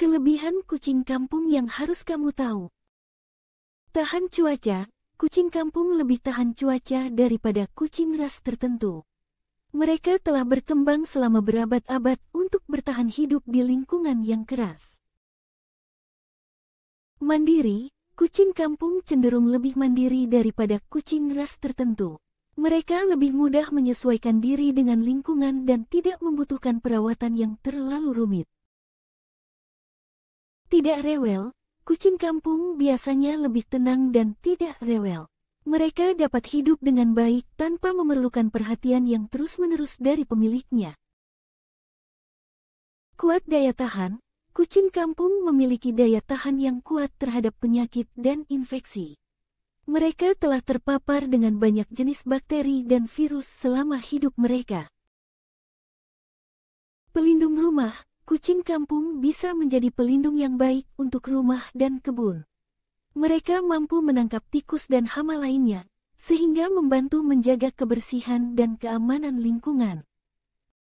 Kelebihan kucing kampung yang harus kamu tahu. Tahan cuaca, kucing kampung lebih tahan cuaca daripada kucing ras tertentu. Mereka telah berkembang selama berabad-abad untuk bertahan hidup di lingkungan yang keras. Mandiri, kucing kampung cenderung lebih mandiri daripada kucing ras tertentu. Mereka lebih mudah menyesuaikan diri dengan lingkungan dan tidak membutuhkan perawatan yang terlalu rumit. Tidak rewel, kucing kampung biasanya lebih tenang dan tidak rewel. Mereka dapat hidup dengan baik tanpa memerlukan perhatian yang terus-menerus dari pemiliknya. Kuat daya tahan, kucing kampung memiliki daya tahan yang kuat terhadap penyakit dan infeksi. Mereka telah terpapar dengan banyak jenis bakteri dan virus selama hidup mereka. Pelindung rumah, kucing kampung bisa menjadi pelindung yang baik untuk rumah dan kebun. Mereka mampu menangkap tikus dan hama lainnya, sehingga membantu menjaga kebersihan dan keamanan lingkungan.